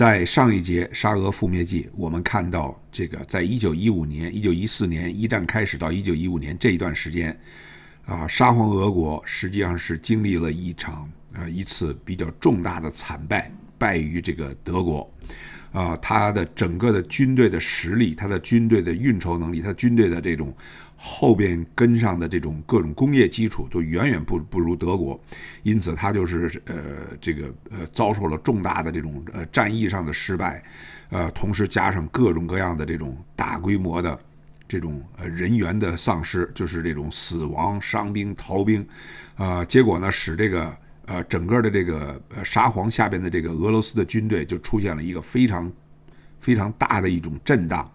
在上一节《沙俄覆灭记》，我们看到这个，在一九一五年、一九一四年，一战开始到一九一五年这一段时间，啊，沙皇俄国实际上是经历了一场呃一次比较重大的惨败，败于这个德国。啊，他的整个的军队的实力，他的军队的运筹能力，他的军队的这种后边跟上的这种各种工业基础，都远远不不如德国，因此他就是呃这个呃遭受了重大的这种呃战役上的失败，呃，同时加上各种各样的这种大规模的这种呃人员的丧失，就是这种死亡、伤兵、逃兵，啊，结果呢使这个。呃，整个的这个，沙皇下边的这个俄罗斯的军队就出现了一个非常，非常大的一种震荡，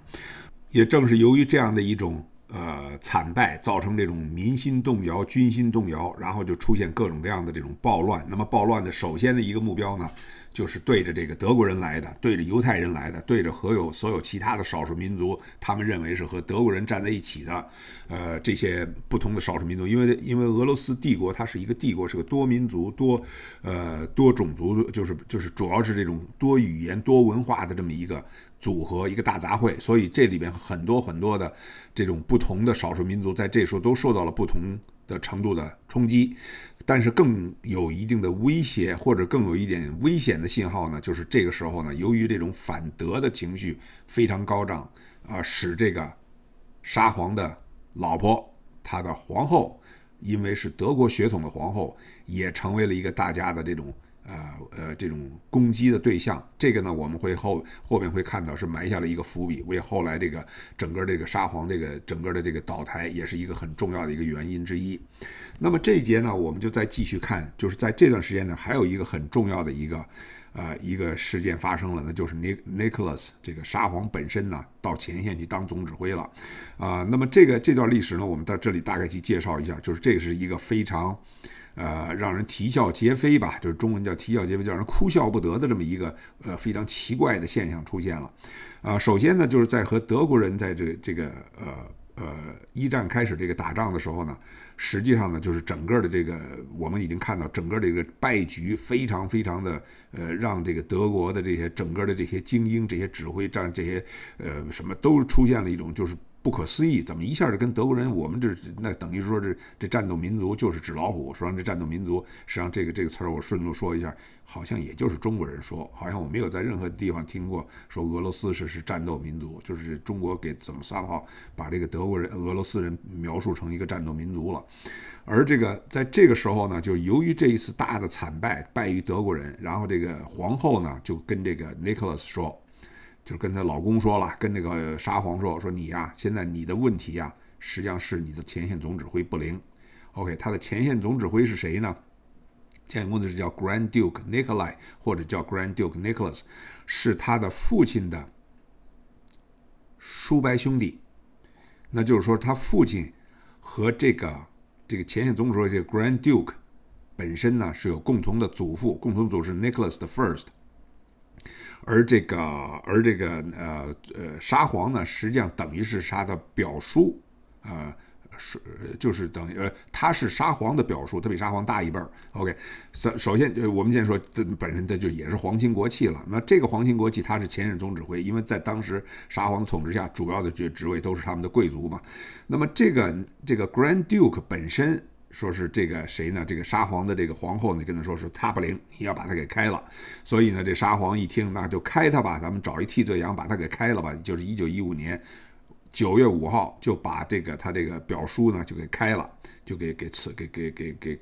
也正是由于这样的一种。呃，惨败造成这种民心动摇、军心动摇，然后就出现各种各样的这种暴乱。那么暴乱的首先的一个目标呢，就是对着这个德国人来的，对着犹太人来的，对着和有所有其他的少数民族，他们认为是和德国人站在一起的，呃，这些不同的少数民族。因为因为俄罗斯帝国它是一个帝国，是个多民族、多呃多种族，就是就是主要是这种多语言、多文化的这么一个。组合一个大杂烩，所以这里边很多很多的这种不同的少数民族在这时候都受到了不同的程度的冲击。但是更有一定的威胁，或者更有一点危险的信号呢，就是这个时候呢，由于这种反德的情绪非常高涨，啊，使这个沙皇的老婆，他的皇后，因为是德国血统的皇后，也成为了一个大家的这种。呃呃，这种攻击的对象，这个呢，我们会后后面会看到是埋下了一个伏笔，为后来这个整个这个沙皇这个整个的这个倒台，也是一个很重要的一个原因之一。那么这一节呢，我们就再继续看，就是在这段时间呢，还有一个很重要的一个呃一个事件发生了，那就是尼尼 l a 斯这个沙皇本身呢，到前线去当总指挥了。啊，那么这个这段历史呢，我们在这里大概去介绍一下，就是这个是一个非常。呃，让人啼笑皆非吧，就是中文叫啼笑皆非，叫人哭笑不得的这么一个呃非常奇怪的现象出现了。呃，首先呢，就是在和德国人在这这个呃呃一战开始这个打仗的时候呢，实际上呢，就是整个的这个我们已经看到整个这个败局非常非常的呃，让这个德国的这些整个的这些精英、这些指挥战这些呃什么都出现了一种就是。不可思议，怎么一下就跟德国人？我们这那等于说这这战斗民族就是纸老虎。实际上，这战斗民族实际上这个这个词儿，我顺路说一下，好像也就是中国人说，好像我没有在任何地方听过说俄罗斯是是战斗民族，就是中国给怎么撒谎把这个德国人、俄罗斯人描述成一个战斗民族了。而这个在这个时候呢，就由于这一次大的惨败败于德国人，然后这个皇后呢就跟这个 Nicholas 说。就跟他老公说了，跟那个沙皇说：“说你呀，现在你的问题呀，实际上是你的前线总指挥不灵。” OK，他的前线总指挥是谁呢？前线公指是叫 Grand Duke n i k o l a i 或者叫 Grand Duke Nicholas，是他的父亲的叔伯兄弟。那就是说，他父亲和这个这个前线总指挥这个 Grand Duke 本身呢，是有共同的祖父，共同祖是 Nicholas the First。而这个，而这个，呃呃，沙皇呢，实际上等于是他的表叔，呃，是就是等，于呃，他是沙皇的表叔，他比沙皇大一辈儿。OK，首首先，我们先说这本身，这就也是皇亲国戚了。那这个皇亲国戚，他是前任总指挥，因为在当时沙皇统治下，主要的职职位都是他们的贵族嘛。那么这个这个 Grand Duke 本身。说是这个谁呢？这个沙皇的这个皇后呢，跟他说是他不灵，你要把他给开了。所以呢，这沙皇一听，那就开他吧，咱们找一替罪羊把他给开了吧。就是一九一五年九月五号，就把这个他这个表叔呢就给开了，就给给辞，给给给给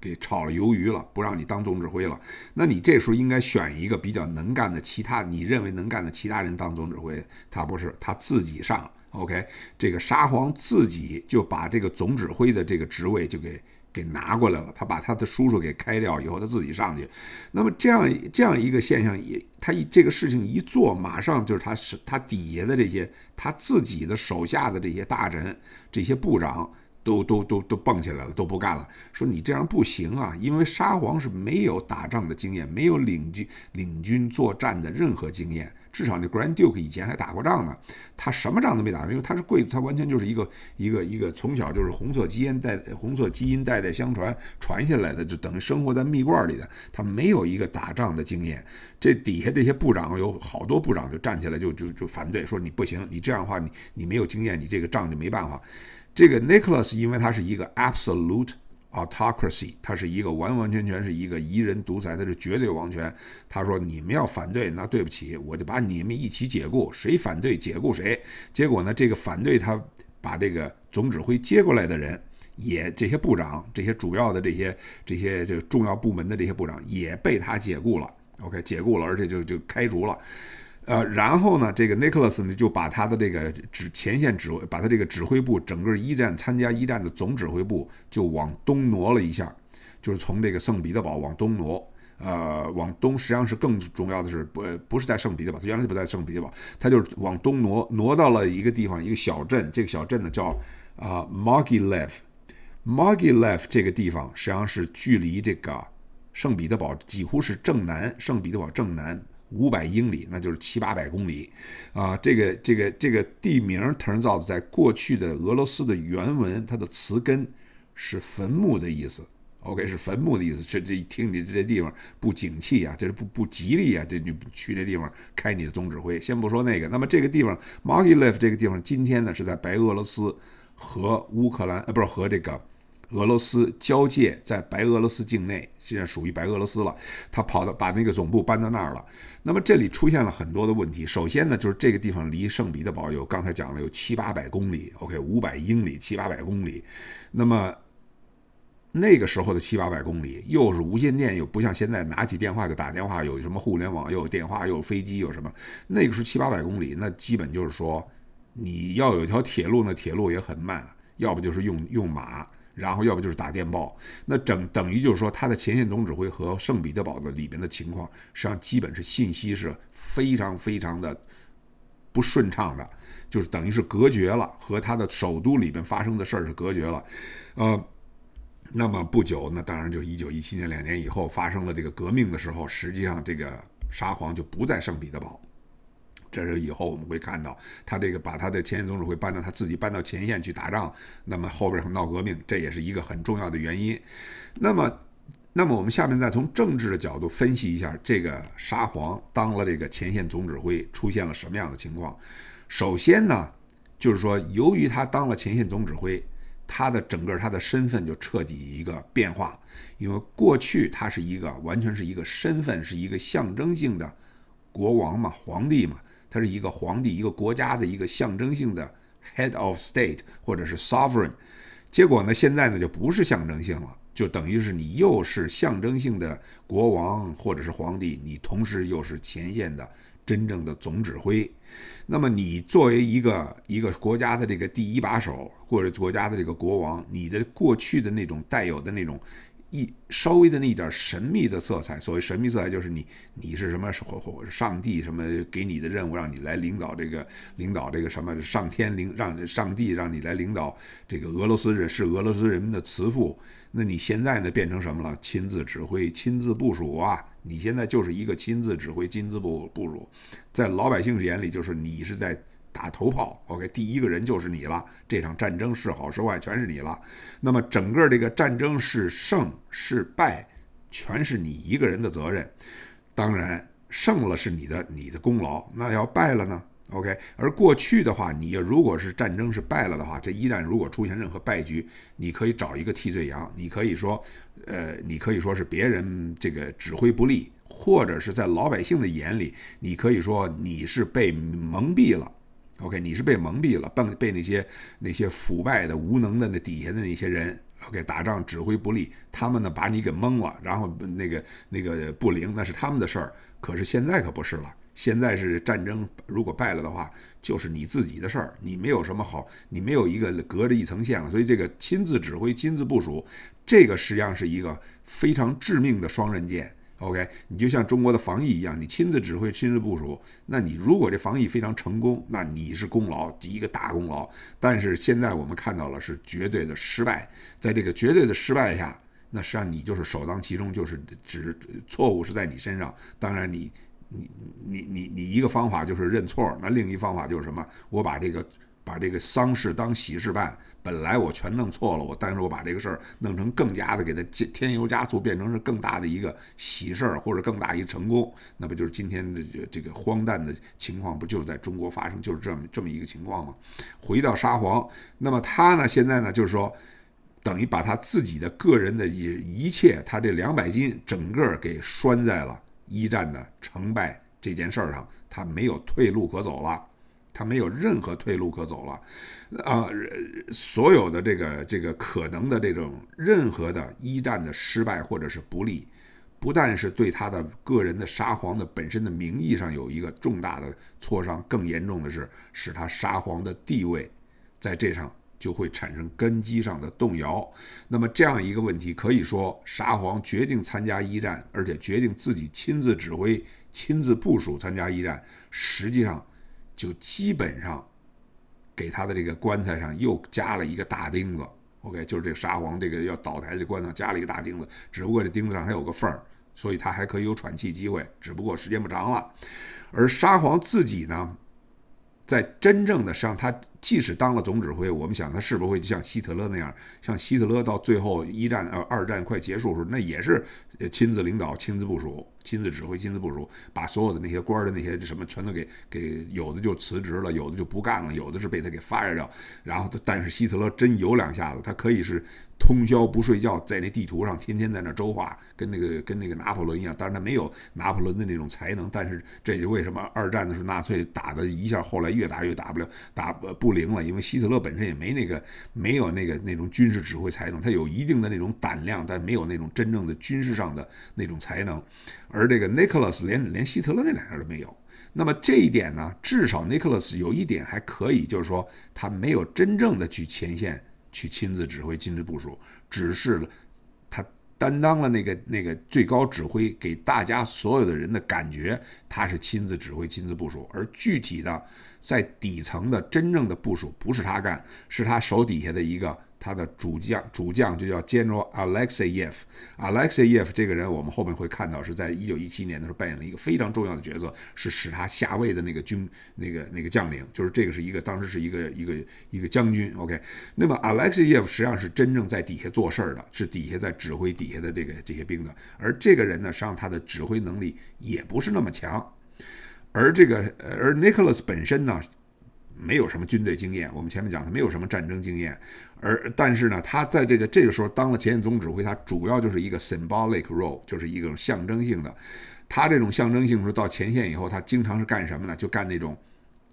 给炒了鱿鱼了，不让你当总指挥了。那你这时候应该选一个比较能干的，其他你认为能干的其他人当总指挥，他不是，他自己上。OK，这个沙皇自己就把这个总指挥的这个职位就给给拿过来了。他把他的叔叔给开掉以后，他自己上去。那么这样这样一个现象，也他一这个事情一做，马上就是他是他底下的这些他自己的手下的这些大臣、这些部长。都都都都蹦起来了，都不干了，说你这样不行啊！因为沙皇是没有打仗的经验，没有领军领军作战的任何经验。至少那 Grand Duke 以前还打过仗呢，他什么仗都没打，因为他是贵族，他完全就是一个一个一个从小就是红色基因代红色基因代代相传传下来的，就等于生活在蜜罐里的，他没有一个打仗的经验。这底下这些部长有好多部长就站起来就就就反对，说你不行，你这样的话你你没有经验，你这个仗就没办法。这个 Nicholas 因为他是一个 absolute autocracy，他是一个完完全全是一个一人独裁，他是绝对王权。他说你们要反对，那对不起，我就把你们一起解雇，谁反对解雇谁。结果呢，这个反对他把这个总指挥接过来的人，也这些部长、这些主要的这些这些这个重要部门的这些部长也被他解雇了。OK，解雇了，而且就就开除了。呃，然后呢，这个 Nicholas 呢，就把他的这个指前线指挥，把他这个指挥部，整个一战参加一战的总指挥部，就往东挪了一下，就是从这个圣彼得堡往东挪，呃，往东，实际上是更重要的是，不不是在圣彼得堡，他原来就不在圣彼得堡，他就是往东挪，挪到了一个地方，一个小镇，这个小镇呢叫啊，m g i l e v m o g i l e v 这个地方实际上是距离这个圣彼得堡几乎是正南，圣彼得堡正南。五百英里，那就是七八百公里，啊，这个这个这个地名 t u r z o v 在过去的俄罗斯的原文，它的词根是坟墓的意思。OK，是坟墓的意思。这这一听你这地方不景气啊，这是不不吉利啊，这你去这地方开你的总指挥。先不说那个，那么这个地方 “Mogilev” 这个地方，今天呢是在白俄罗斯和乌克兰，呃，不是和这个。俄罗斯交界在白俄罗斯境内，现在属于白俄罗斯了。他跑到把那个总部搬到那儿了。那么这里出现了很多的问题。首先呢，就是这个地方离圣彼得堡有刚才讲了有七八百公里，OK，五百英里，七八百公里。那么那个时候的七八百公里，又是无线电，又不像现在拿起电话就打电话，有什么互联网，又有电话，又有飞机，有什么？那个时候七八百公里，那基本就是说你要有一条铁路，那铁路也很慢，要不就是用用马。然后要不就是打电报，那整等于就是说，他的前线总指挥和圣彼得堡的里面的情况，实际上基本是信息是非常非常的不顺畅的，就是等于是隔绝了，和他的首都里边发生的事儿是隔绝了，呃，那么不久，那当然就一九一七年两年以后发生了这个革命的时候，实际上这个沙皇就不在圣彼得堡。这是以后我们会看到，他这个把他的前线总指挥搬到他自己搬到前线去打仗，那么后边儿闹革命，这也是一个很重要的原因。那么，那么我们下面再从政治的角度分析一下，这个沙皇当了这个前线总指挥，出现了什么样的情况？首先呢，就是说，由于他当了前线总指挥，他的整个他的身份就彻底一个变化，因为过去他是一个完全是一个身份，是一个象征性的国王嘛，皇帝嘛。他是一个皇帝，一个国家的一个象征性的 head of state 或者是 sovereign。结果呢，现在呢就不是象征性了，就等于是你又是象征性的国王或者是皇帝，你同时又是前线的真正的总指挥。那么你作为一个一个国家的这个第一把手，或者国家的这个国王，你的过去的那种带有的那种。一稍微的那一点神秘的色彩，所谓神秘色彩，就是你你是什么？或或上帝什么给你的任务，让你来领导这个，领导这个什么？上天领让上帝让你来领导这个俄罗斯人，是俄罗斯人民的慈父。那你现在呢？变成什么了？亲自指挥，亲自部署啊！你现在就是一个亲自指挥、亲自部部署，在老百姓眼里，就是你是在。打头炮，OK，第一个人就是你了。这场战争是好是坏，全是你了。那么整个这个战争是胜是败，全是你一个人的责任。当然，胜了是你的，你的功劳。那要败了呢？OK，而过去的话，你如果是战争是败了的话，这一战如果出现任何败局，你可以找一个替罪羊，你可以说，呃，你可以说是别人这个指挥不力，或者是在老百姓的眼里，你可以说你是被蒙蔽了。OK，你是被蒙蔽了，被被那些那些腐败的、无能的那底下的那些人，OK，打仗指挥不力，他们呢把你给蒙了，然后那个那个不灵，那是他们的事儿。可是现在可不是了，现在是战争，如果败了的话，就是你自己的事儿，你没有什么好，你没有一个隔着一层线了，所以这个亲自指挥、亲自部署，这个实际上是一个非常致命的双刃剑。OK，你就像中国的防疫一样，你亲自指挥、亲自部署。那你如果这防疫非常成功，那你是功劳，一个大功劳。但是现在我们看到了是绝对的失败，在这个绝对的失败下，那实际上你就是首当其冲，就是指错误是在你身上。当然，你你你你你一个方法就是认错，那另一方法就是什么？我把这个。把这个丧事当喜事办，本来我全弄错了，我但是我把这个事儿弄成更加的给他添油加醋，变成是更大的一个喜事儿或者更大一成功，那不就是今天的这个荒诞的情况不就是在中国发生就是这么这么一个情况吗？回到沙皇，那么他呢现在呢就是说等于把他自己的个人的一一切，他这两百斤整个给拴在了一战的成败这件事儿上，他没有退路可走了。他没有任何退路可走了，啊，所有的这个这个可能的这种任何的一战的失败或者是不利，不但是对他的个人的沙皇的本身的名义上有一个重大的挫伤，更严重的是使他沙皇的地位在这上就会产生根基上的动摇。那么这样一个问题，可以说沙皇决定参加一战，而且决定自己亲自指挥、亲自部署参加一战，实际上。就基本上给他的这个棺材上又加了一个大钉子，OK，就是这沙皇这个要倒台的棺材加了一个大钉子，只不过这钉子上还有个缝儿，所以他还可以有喘气机会，只不过时间不长了。而沙皇自己呢，在真正的上他。即使当了总指挥，我们想他是不是会像希特勒那样？像希特勒到最后一战，呃，二战快结束的时候，那也是亲自领导、亲自部署、亲自指挥、亲自部署，把所有的那些官的那些什么全都给给，有的就辞职了，有的就不干了，有的是被他给发下去然后，但是希特勒真有两下子，他可以是通宵不睡觉，在那地图上天天在那周画，跟那个跟那个拿破仑一样。当然，他没有拿破仑的那种才能，但是这就为什么二战的时候纳粹打的一下，后来越打越打不了，打不。不灵了，因为希特勒本身也没那个，没有那个那种军事指挥才能，他有一定的那种胆量，但没有那种真正的军事上的那种才能。而这个 Nicholas 连连希特勒那两样都没有，那么这一点呢，至少 Nicholas 有一点还可以，就是说他没有真正的去前线去亲自指挥、亲自部署，只是。担当了那个那个最高指挥，给大家所有的人的感觉，他是亲自指挥、亲自部署，而具体的在底层的真正的部署不是他干，是他手底下的一个。他的主将，主将就叫 General Alexeyev。Alexeyev 这个人，我们后面会看到，是在一九一七年的时候扮演了一个非常重要的角色，是使他下位的那个军、那个那个将领，就是这个是一个当时是一个一个一个将军。OK，那么 Alexeyev 实际上是真正在底下做事儿的，是底下在指挥底下的这个这些兵的。而这个人呢，实际上他的指挥能力也不是那么强。而这个，而 Nicholas 本身呢？没有什么军队经验，我们前面讲他没有什么战争经验，而但是呢，他在这个这个时候当了前线总指挥，他主要就是一个 symbolic role，就是一个象征性的。他这种象征性说到前线以后，他经常是干什么呢？就干那种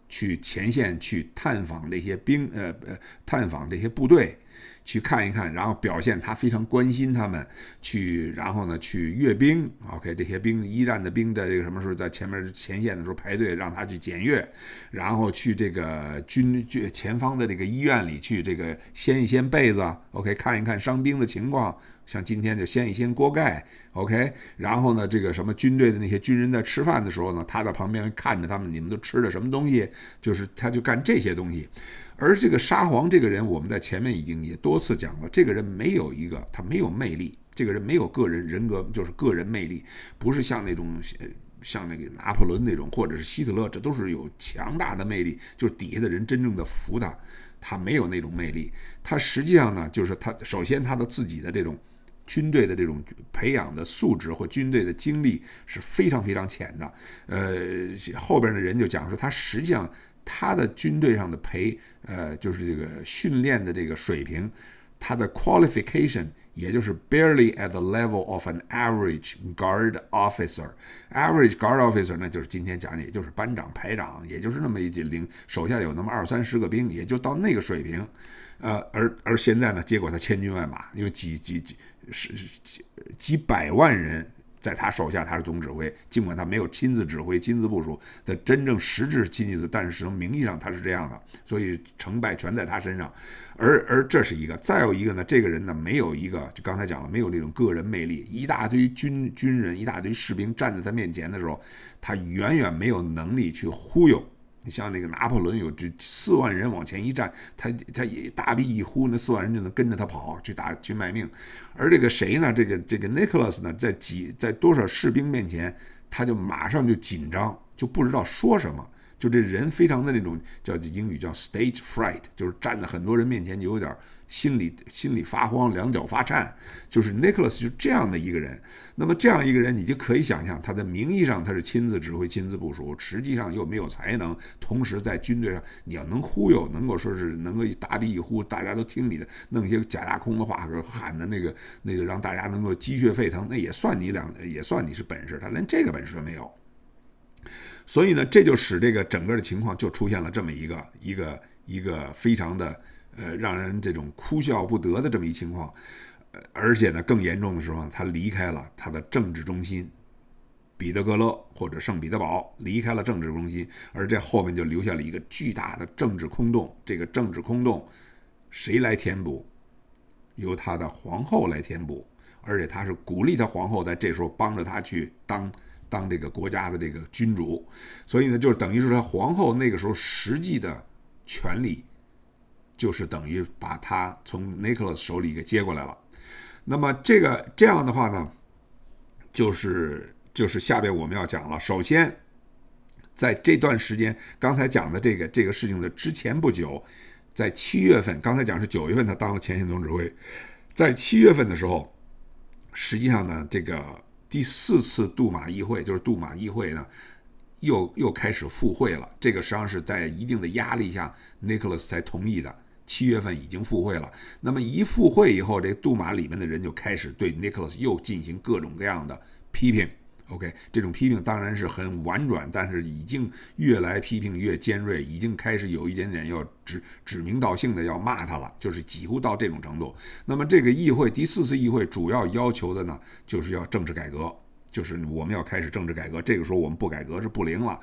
去前线去探访那些兵，呃呃，探访这些部队。去看一看，然后表现他非常关心他们去，然后呢去阅兵。OK，这些兵一战的兵在这个什么时候在前面前线的时候排队让他去检阅，然后去这个军军前方的这个医院里去这个掀一掀被子。OK，看一看伤兵的情况。像今天就掀一掀锅盖，OK，然后呢，这个什么军队的那些军人在吃饭的时候呢，他在旁边看着他们，你们都吃的什么东西？就是他就干这些东西。而这个沙皇这个人，我们在前面已经也多次讲了，这个人没有一个，他没有魅力，这个人没有个人人格，就是个人魅力，不是像那种像那个拿破仑那种，或者是希特勒，这都是有强大的魅力，就是底下的人真正的服他，他没有那种魅力。他实际上呢，就是他首先他的自己的这种。军队的这种培养的素质或军队的经历是非常非常浅的。呃，后边的人就讲说，他实际上他的军队上的培，呃，就是这个训练的这个水平，他的 qualification 也就是 barely at the level of an average guard officer。average guard officer 那就是今天讲的，也就是班长、排长，也就是那么一顶零，手下有那么二三十个兵，也就到那个水平。呃，而而现在呢，结果他千军万马，有几几几。是几几百万人在他手下，他是总指挥，尽管他没有亲自指挥、亲自部署的真正实质是亲的，但是从名义上他是这样的，所以成败全在他身上。而而这是一个，再有一个呢，这个人呢没有一个，就刚才讲了，没有那种个人魅力，一大堆军军人、一大堆士兵站在他面前的时候，他远远没有能力去忽悠。你像那个拿破仑，有这四万人往前一站，他他也大臂一呼，那四万人就能跟着他跑去打去卖命。而这个谁呢？这个这个 Nicholas 呢，在几在多少士兵面前，他就马上就紧张，就不知道说什么。就这人非常的那种叫英语叫 stage fright，就是站在很多人面前就有点心里心里发慌，两脚发颤。就是 Nicholas 就这样的一个人，那么这样一个人，你就可以想象他在名义上他是亲自指挥、亲自部署，实际上又没有才能。同时在军队上，你要能忽悠，能够说是能够打比一呼，大家都听你的，弄些假大空的话，喊的那个那个让大家能够鸡血沸腾，那也算你两，也算你是本事。他连这个本事都没有。所以呢，这就使这个整个的情况就出现了这么一个一个一个非常的呃让人这种哭笑不得的这么一情况，而且呢更严重的时候，他离开了他的政治中心彼得格勒或者圣彼得堡，离开了政治中心，而这后面就留下了一个巨大的政治空洞。这个政治空洞谁来填补？由他的皇后来填补，而且他是鼓励他皇后在这时候帮着他去当。当这个国家的这个君主，所以呢，就是等于是说，皇后那个时候实际的权力，就是等于把她从 Nicholas 手里给接过来了。那么这个这样的话呢，就是就是下边我们要讲了。首先，在这段时间，刚才讲的这个这个事情的之前不久，在七月份，刚才讲是九月份，他当了前线总指挥。在七月份的时候，实际上呢，这个。第四次杜马议会就是杜马议会呢，又又开始复会了。这个实际上是在一定的压力下，Nicholas 才同意的。七月份已经复会了，那么一复会以后，这杜马里面的人就开始对 Nicholas 又进行各种各样的批评。O.K. 这种批评当然是很婉转，但是已经越来批评越尖锐，已经开始有一点点要指指名道姓的要骂他了，就是几乎到这种程度。那么这个议会第四次议会主要要求的呢，就是要政治改革，就是我们要开始政治改革。这个时候我们不改革是不灵了。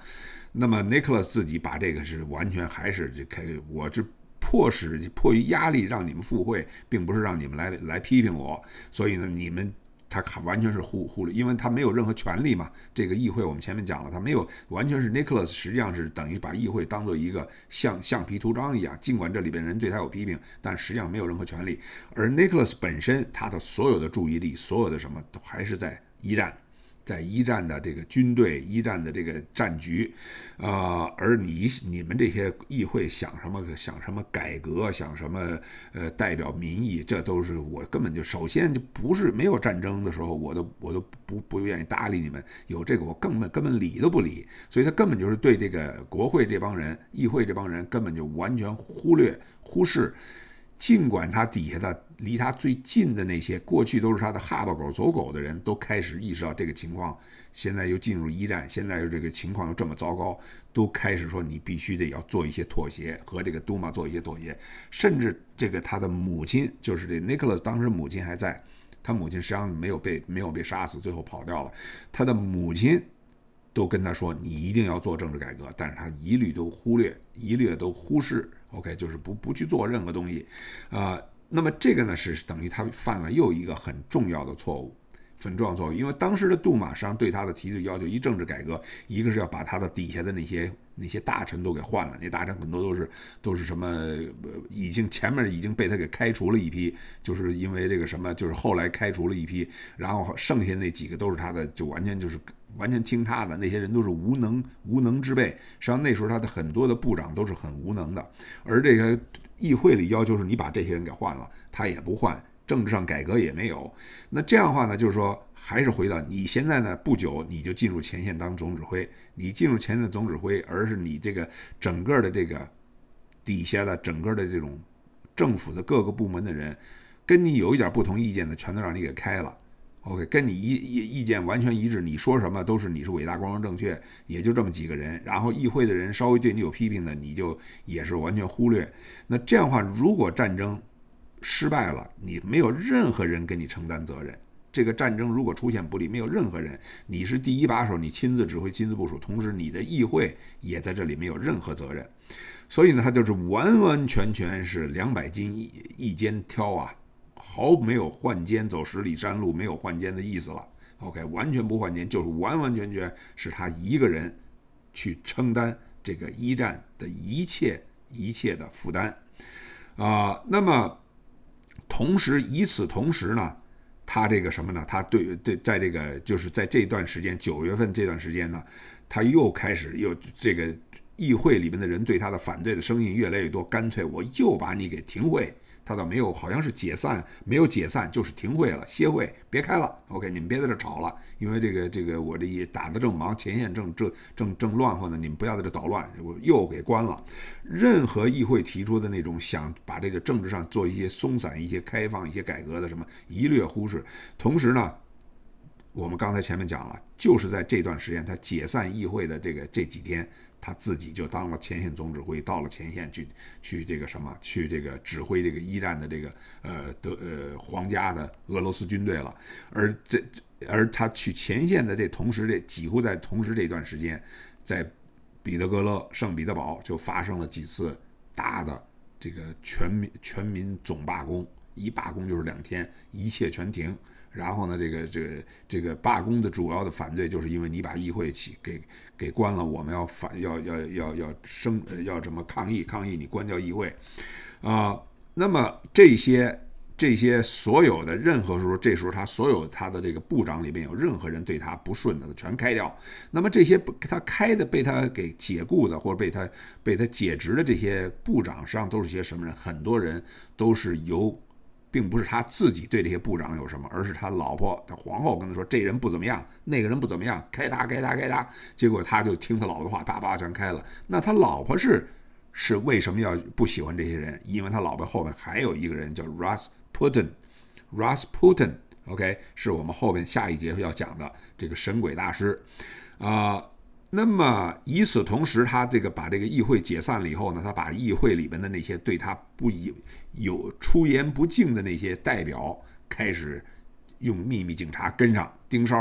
那么 Nicholas 自己把这个是完全还是就开，我是迫使迫于压力让你们复会，并不是让你们来来批评我。所以呢，你们。他完全是忽忽略，因为他没有任何权利嘛。这个议会我们前面讲了，他没有完全是 Nicholas，实际上是等于把议会当做一个像橡皮图章一样。尽管这里边人对他有批评，但实际上没有任何权利。而 Nicholas 本身，他的所有的注意力，所有的什么都还是在一战。在一战的这个军队，一战的这个战局，啊，而你你们这些议会想什么？想什么改革？想什么？呃，代表民意，这都是我根本就首先就不是没有战争的时候，我都我都不不愿意搭理你们。有这个我根本根本理都不理。所以他根本就是对这个国会这帮人，议会这帮人根本就完全忽略忽视。尽管他底下的离他最近的那些过去都是他的哈巴狗走狗的人都开始意识到这个情况，现在又进入一战，现在又这个情况又这么糟糕，都开始说你必须得要做一些妥协和这个杜马做一些妥协，甚至这个他的母亲就是这尼 l a s 当时母亲还在，他母亲实际上没有被没有被杀死，最后跑掉了。他的母亲都跟他说你一定要做政治改革，但是他一律都忽略，一律都忽视。OK，就是不不去做任何东西，啊，那么这个呢是等于他犯了又一个很重要的错误，很重要错误，因为当时的杜马商对他的提出要求，一政治改革，一个是要把他的底下的那些那些大臣都给换了，那大臣很多都是都是什么呃，已经前面已经被他给开除了，一批，就是因为这个什么，就是后来开除了一批，然后剩下那几个都是他的，就完全就是。完全听他的，那些人都是无能无能之辈。实际上那时候他的很多的部长都是很无能的，而这个议会里要求是，你把这些人给换了，他也不换，政治上改革也没有。那这样的话呢，就是说还是回到你现在呢，不久你就进入前线当总指挥，你进入前线总指挥，而是你这个整个的这个底下的整个的这种政府的各个部门的人，跟你有一点不同意见的，全都让你给开了。OK，跟你意意意见完全一致，你说什么都是，你是伟大、光荣、正确，也就这么几个人。然后议会的人稍微对你有批评的，你就也是完全忽略。那这样的话，如果战争失败了，你没有任何人给你承担责任。这个战争如果出现不利，没有任何人，你是第一把手，你亲自指挥、亲自部署，同时你的议会也在这里没有任何责任。所以呢，他就是完完全全是两百斤一一肩挑啊。毫没有换肩走十里山路，没有换肩的意思了。OK，完全不换肩，就是完完全全是他一个人去承担这个一战的一切一切的负担，啊。那么，同时与此同时呢，他这个什么呢？他对对，在这个就是在这段时间九月份这段时间呢，他又开始又这个。议会里面的人对他的反对的声音越来越多，干脆我又把你给停会。他倒没有，好像是解散，没有解散，就是停会了，歇会，别开了。OK，你们别在这吵了，因为这个这个我这一打得正忙，前线正正正正乱乎呢，你们不要在这捣乱。我又给关了。任何议会提出的那种想把这个政治上做一些松散、一些开放、一些改革的什么，一略忽视。同时呢，我们刚才前面讲了，就是在这段时间，他解散议会的这个这几天。他自己就当了前线总指挥，到了前线去，去这个什么，去这个指挥这个一战的这个呃德呃皇家的俄罗斯军队了。而这而他去前线的这同时，这几乎在同时这段时间，在彼得格勒、圣彼得堡就发生了几次大的这个全民全民总罢工，一罢工就是两天，一切全停。然后呢，这个这个这个罢工的主要的反对就是因为你把议会起给给关了，我们要反要要要要生要怎么抗议抗议你关掉议会，啊，那么这些这些所有的任何时候，这时候他所有他的这个部长里面有任何人对他不顺的，他全开掉。那么这些不他开的被他给解雇的或者被他被他解职的这些部长，实际上都是些什么人？很多人都是由。并不是他自己对这些部长有什么，而是他老婆他皇后跟他说这人不怎么样，那个人不怎么样，开他开他开他，结果他就听他老婆的话，叭叭全开了。那他老婆是是为什么要不喜欢这些人？因为他老婆后面还有一个人叫 Russ Putin，Russ Putin，OK，是我们后面下一节要讲的这个神鬼大师，啊。那么，与此同时，他这个把这个议会解散了以后呢，他把议会里边的那些对他不有有出言不敬的那些代表，开始用秘密警察跟上盯梢，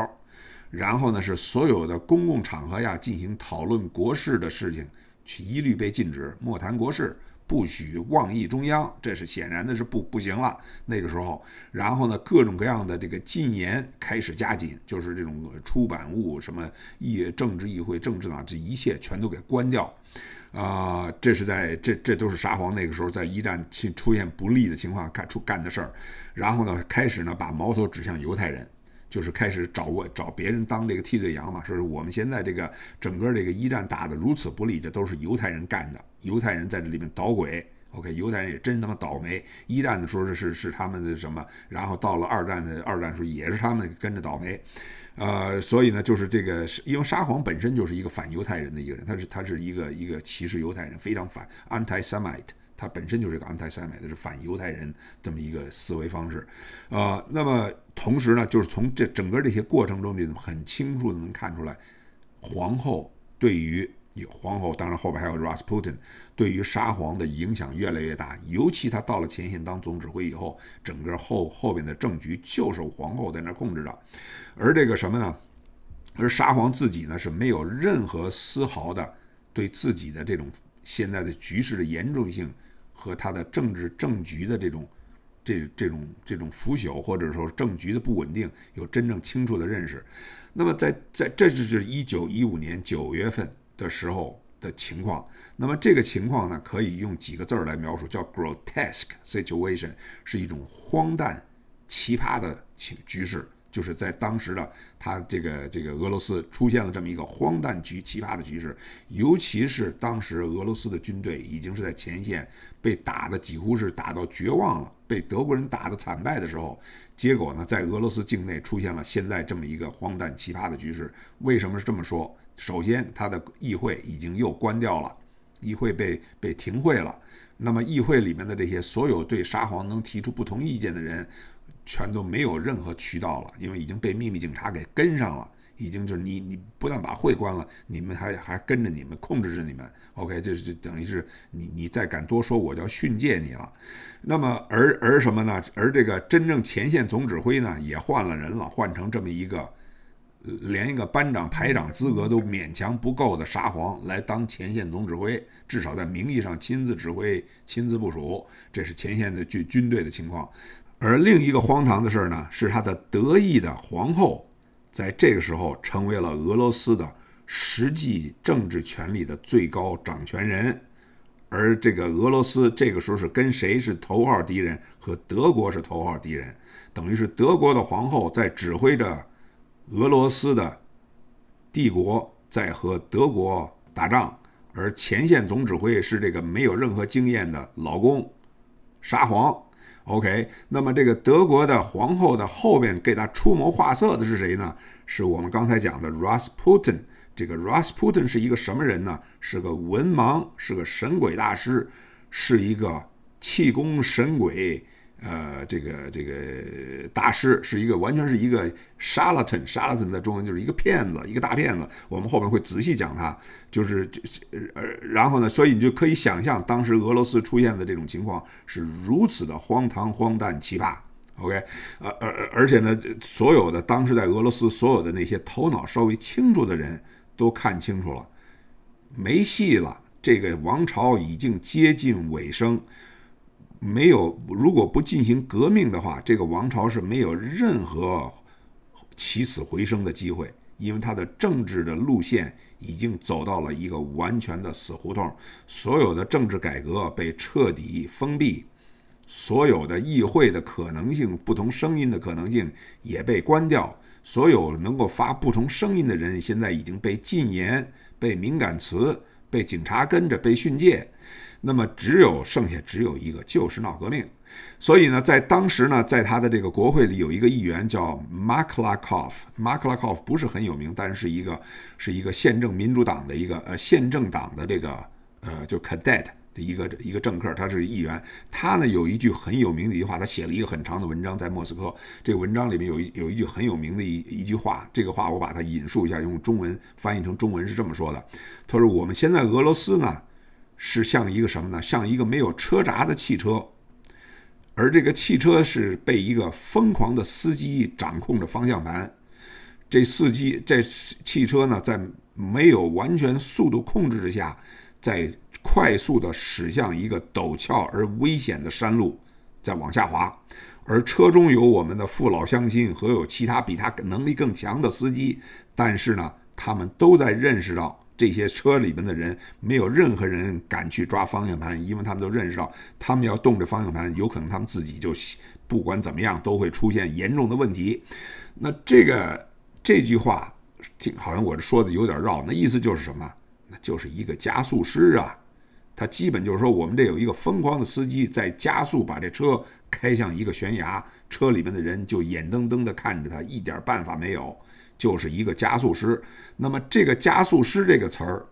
然后呢，是所有的公共场合呀进行讨论国事的事情，去一律被禁止，莫谈国事。不许妄议中央，这是显然的是不不行了。那个时候，然后呢，各种各样的这个禁言开始加紧，就是这种出版物什么议政治议会政治党这一切全都给关掉。啊，这是在，这这都是沙皇那个时候在一战去出现不利的情况干出干的事儿。然后呢，开始呢把矛头指向犹太人。就是开始找我找别人当这个替罪羊嘛，说是我们现在这个整个这个一战打得如此不利这都是犹太人干的，犹太人在这里面捣鬼。OK，犹太人也真他妈倒霉。一战的时候是是他们的什么，然后到了二战的二战时候也是他们跟着倒霉。呃，所以呢，就是这个，因为沙皇本身就是一个反犹太人的一个人，他是他是一个一个歧视犹太人非常反 anti-Semite。它本身就是个安排塞美的是反犹太人这么一个思维方式，啊，那么同时呢，就是从这整个这些过程中，你很清楚的能看出来，皇后对于皇后，当然后边还有 Rasputin 对于沙皇的影响越来越大。尤其他到了前线当总指挥以后，整个后后边的政局就是皇后在那控制着，而这个什么呢？而沙皇自己呢，是没有任何丝毫的对自己的这种。现在的局势的严重性和它的政治政局的这种这这种这种腐朽，或者说政局的不稳定，有真正清楚的认识。那么，在在这就是一九一五年九月份的时候的情况。那么这个情况呢，可以用几个字儿来描述，叫 grotesque situation，是一种荒诞奇葩的情局势。就是在当时的他这个这个俄罗斯出现了这么一个荒诞局、奇葩的局势，尤其是当时俄罗斯的军队已经是在前线被打的几乎是打到绝望了，被德国人打得惨败的时候，结果呢，在俄罗斯境内出现了现在这么一个荒诞奇葩的局势。为什么是这么说？首先，他的议会已经又关掉了，议会被被停会了。那么议会里面的这些所有对沙皇能提出不同意见的人。全都没有任何渠道了，因为已经被秘密警察给跟上了。已经就是你，你不但把会关了，你们还还跟着你们，控制着你们。OK，这是等于是你，你再敢多说，我就要训诫你了。那么而而什么呢？而这个真正前线总指挥呢，也换了人了，换成这么一个连一个班长、排长资格都勉强不够的沙皇来当前线总指挥，至少在名义上亲自指挥、亲自部署。这是前线的军军队的情况。而另一个荒唐的事儿呢，是他的得意的皇后，在这个时候成为了俄罗斯的实际政治权力的最高掌权人。而这个俄罗斯这个时候是跟谁是头号敌人？和德国是头号敌人。等于是德国的皇后在指挥着俄罗斯的帝国在和德国打仗，而前线总指挥是这个没有任何经验的老公沙皇。OK，那么这个德国的皇后的后面给她出谋划策的是谁呢？是我们刚才讲的 r a s Putin。这个 r a s Putin 是一个什么人呢？是个文盲，是个神鬼大师，是一个气功神鬼。呃，这个这个大师是一个完全是一个沙拉顿，沙拉顿在中文就是一个骗子，一个大骗子。我们后边会仔细讲他，就是，呃，然后呢，所以你就可以想象当时俄罗斯出现的这种情况是如此的荒唐、荒诞、奇葩。OK，呃，而而且呢，所有的当时在俄罗斯所有的那些头脑稍微清楚的人都看清楚了，没戏了，这个王朝已经接近尾声。没有，如果不进行革命的话，这个王朝是没有任何起死回生的机会，因为它的政治的路线已经走到了一个完全的死胡同，所有的政治改革被彻底封闭，所有的议会的可能性、不同声音的可能性也被关掉，所有能够发不同声音的人现在已经被禁言、被敏感词、被警察跟着、被训诫。那么只有剩下只有一个，就是闹革命。所以呢，在当时呢，在他的这个国会里有一个议员叫 Marklakov，Marklakov 不是很有名，但是一个是一个宪政民主党的一个呃宪政党的这个呃就 cadet 的一个一个政客，他是议员。他呢有一句很有名的一句话，他写了一个很长的文章，在莫斯科。这个文章里面有一有一句很有名的一一句话，这个话我把它引述一下，用中文翻译成中文是这么说的：他说我们现在俄罗斯呢。是像一个什么呢？像一个没有车闸的汽车，而这个汽车是被一个疯狂的司机掌控着方向盘。这司机这汽车呢，在没有完全速度控制之下，在快速的驶向一个陡峭而危险的山路，在往下滑。而车中有我们的父老乡亲和有其他比他能力更强的司机，但是呢，他们都在认识到。这些车里面的人没有任何人敢去抓方向盘，因为他们都认识到，他们要动这方向盘，有可能他们自己就不管怎么样都会出现严重的问题。那这个这句话，好像我这说的有点绕。那意思就是什么？那就是一个加速师啊，他基本就是说，我们这有一个疯狂的司机在加速，把这车开向一个悬崖，车里面的人就眼瞪瞪的看着他，一点办法没有。就是一个加速师，那么这个加速师这个词儿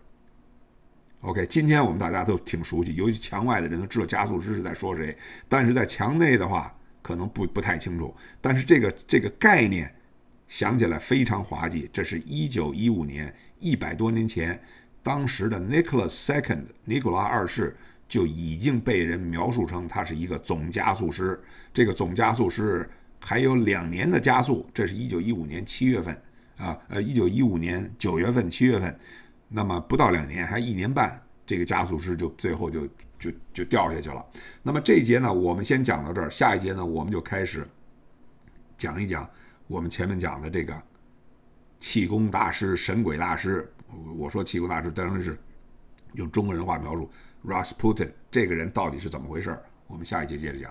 ，OK，今天我们大家都挺熟悉，尤其墙外的人都知道加速师是在说谁，但是在墙内的话可能不不太清楚。但是这个这个概念想起来非常滑稽。这是一九一五年，一百多年前，当时的 Nicholas Second 尼古拉二世就已经被人描述成他是一个总加速师。这个总加速师还有两年的加速，这是一九一五年七月份。啊，呃，一九一五年九月份、七月份，那么不到两年，还一年半，这个加速师就最后就就就掉下去了。那么这一节呢，我们先讲到这儿，下一节呢，我们就开始讲一讲我们前面讲的这个气功大师、神鬼大师。我说气功大师，当然是用中国人话描述 r a s s Putin 这个人到底是怎么回事儿？我们下一节接着讲。